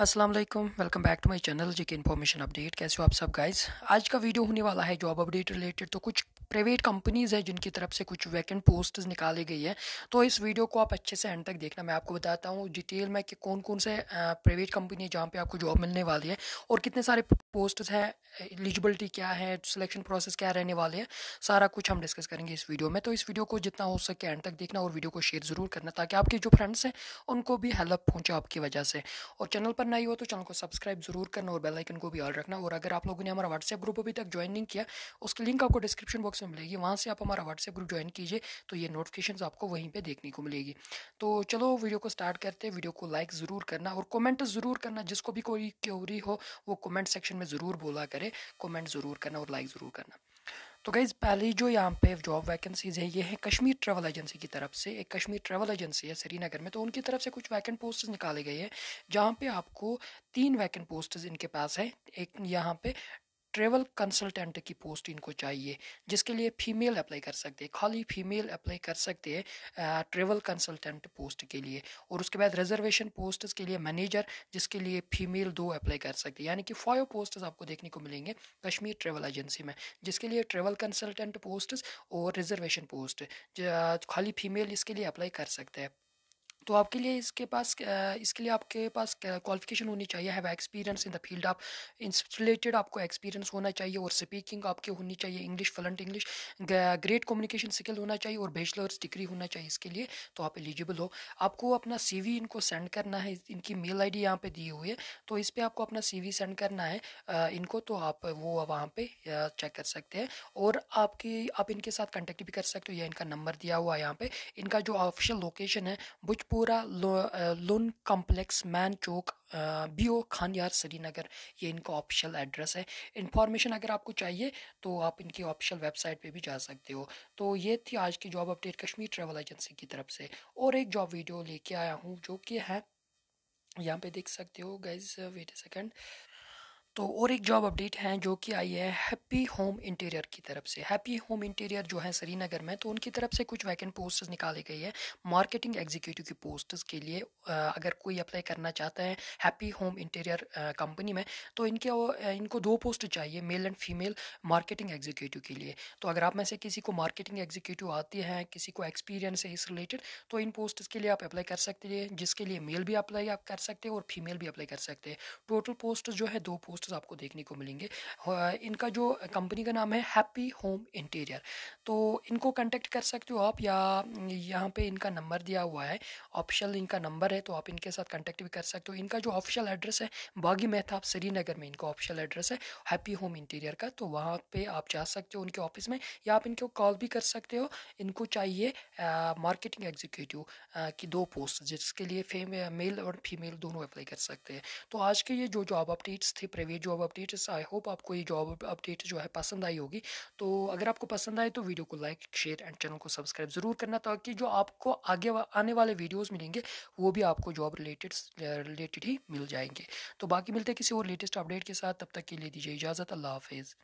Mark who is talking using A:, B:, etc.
A: Aslam welcome back to my channel जी के information update कैसे हो आप सब गाइज आज का वीडियो होने वाला है जॉब अपडेट रिलेटेड तो कुछ प्राइवेट कंपनीज़ है जिनकी तरफ से कुछ वैकेंट पोस्ट निकाली गई है तो इस वीडियो को आप अच्छे से एंड तक देखना मैं आपको बताता हूँ डिटेल में कि कौन कौन से प्राइवेट कंपनी है जहाँ पे आपको जॉब मिलने वाली है और कितने सारे पोस्ट है एलिजिबिलिटी क्या है सिलेक्शन प्रोसेस क्या रहने वाले हैं सारा कुछ हम डिस्कस करेंगे इस वीडियो में तो इस वीडियो को जितना हो सके एंड तक देखना और वीडियो को शेयर ज़रूर करना ताकि आपके जो फ्रेंड्स हैं उनको भी हेल्प पहुंचे आपकी वजह से और चैनल पर नई हो तो चैनल को सब्सक्राइब ज़रूर करना और बेलाइकन को भी ऑल रखना और अगर आप लोगों ने हमारा व्हाट्सएप ग्रुप अभी तक ज्वाइन नहीं किया उसकी लिंक आपको डिस्क्रिप्शन बॉक्स में मिलेगी वहाँ से आप हमारा व्हाट्सएप ग्रुप ज्वाइन कीजिए तो ये नोटिफिकेशन आपको वहीं पर देखने को मिलेगी तो चलो वीडियो को स्टार्ट करते हैं वीडियो को लाइक ज़रूर करना और कॉमेंट ज़रूर करना जिसको भी कोई क्योरी हो वो कमेंट सेक्शन में ज़रूर बोला करें कमेंट ज़रूर करना और लाइक ज़रूर करना तो गाइज़ पहली जो यहाँ पे जॉब वैकेंसीज़ है ये है कश्मीर ट्रैवल एजेंसी की तरफ से एक कश्मीर ट्रैवल एजेंसी है श्रीनगर में तो उनकी तरफ से कुछ वैकेंट पोस्ट निकाले गए हैं जहाँ पे आपको तीन वैकेंट पोस्ट इनके पास है एक यहाँ पे ट्रेवल कंसल्टेंट की पोस्ट इनको चाहिए जिसके लिए फीमेल अप्लाई कर सकते हैं खाली फीमेल अप्लाई कर सकते हैं ट्रेवल कंसल्टेंट पोस्ट के लिए और उसके बाद रिजर्वेशन पोस्ट के लिए मैनेजर जिसके लिए फीमेल दो अप्लाई कर सकते हैं यानी कि फाइव पोस्ट आपको देखने को मिलेंगे कश्मीर ट्रेवल एजेंसी में जिसके लिए ट्रेवल कंसल्टेंट पोस्ट और रिजर्वेशन पोस्ट खाली फीमेल इसके लिए अप्लाई कर सकते हैं तो आपके लिए इसके पास इसके लिए आपके पास क्वालिफिकेशन होनी चाहिए have experience in the field आप इंस्टलेटेड आपको एक्सपीरियंस होना चाहिए और स्पीकिंग आपकी होनी चाहिए English fluent English great communication skill होना चाहिए और बैचलर्स डिग्री होना चाहिए इसके लिए तो आप एलिजिबल हो आपको अपना सी इनको सेंड करना है इनकी मेल आई डी यहाँ पर दी हुई है तो इस पर आपको अपना सी सेंड करना है इनको तो आप वो वहाँ पर चेक कर सकते हैं और आपकी आप इनके साथ कॉन्टेक्ट भी कर सकते हो या इनका नंबर दिया हुआ है यहाँ पर इनका जो ऑफिशियल लोकेशन है बुझ पूरा लो, लोन कॉम्प्लेक्स मैन चौक बी ओ खान यार श्रीनगर ये इनका ऑफिशियल एड्रेस है इन्फॉर्मेशन अगर आपको चाहिए तो आप इनकी ऑफिशियल वेबसाइट पे भी जा सकते हो तो ये थी आज की job update Kashmir travel agency की तरफ से और एक जॉब वीडियो लेके आया हूँ जो कि है यहाँ पे देख सकते हो गाइज वेट ए सेकेंड तो और एक जॉब अपडेट है जो कि आई है हैप्पी होम इंटीरियर की तरफ से हैप्पी होम इंटीरियर जो है श्रीनगर में तो उनकी तरफ से कुछ वैकेंट पोस्ट निकाली गई है मार्केटिंग एग्जीक्यूटिव की पोस्ट के लिए अगर कोई अप्लाई करना चाहता है हैप्पी होम इंटीरियर कंपनी में तो इनके इनको दो पोस्ट चाहिए male and female marketing executive के लिए तो अगर आप में से किसी को मार्केटिंग एग्जीक्यूटिव आती है किसी को एक्सपीरियंस है इस रिलेटेड तो इन पोस्ट के लिए आप अप्लाई कर सकते हैं जिसके लिए मेल भी अप्लाई आप कर सकते हैं और फीमेल भी अप्लाई कर सकते हैं टोटल पोस्ट जो है दो पोस्ट पोस्टर्स आपको देखने को मिलेंगे इनका जो कंपनी का नाम है हैप्पी होम इंटीरियर तो इनको कंटेक्ट कर सकते हो आप या यहाँ पे इनका नंबर दिया हुआ है ऑफिशियल इनका नंबर है तो आप इनके साथ कॉन्टेक्ट भी कर सकते हो इनका जो ऑफिशियल एड्रेस है बागी मेहताब श्रीनगर में इनका ऑफिशियल एड्रेस है हैप्पी होम इंटीरियर का तो वहाँ पर आप जा सकते हो उनके ऑफिस में या आप इनको कॉल भी कर सकते हो इनको चाहिए मार्केटिंग एग्जीक्यूटिव की दो पोस्ट जिसके लिए फेम मेल और फीमेल दोनों अप्लाई कर सकते हैं तो आज के ये जो जॉब अपडेट्स थे प्रीवियस ये जॉब अपडेट्स आई होप आपको ये जॉब अपडेट जो है पसंद आई होगी तो अगर आपको पसंद आए तो वीडियो को लाइक शेयर एंड चैनल को सब्सक्राइब ज़रूर करना ताकि जो आपको आगे आने वाले वीडियोस मिलेंगे वो भी आपको जॉब रिलेटेड रिलेटेड ही मिल जाएंगे तो बाकी मिलते हैं किसी और लेटेस्ट अपडेट के साथ तब तक के लिए दीजिए इजाज़त अल्लाह हाफिज़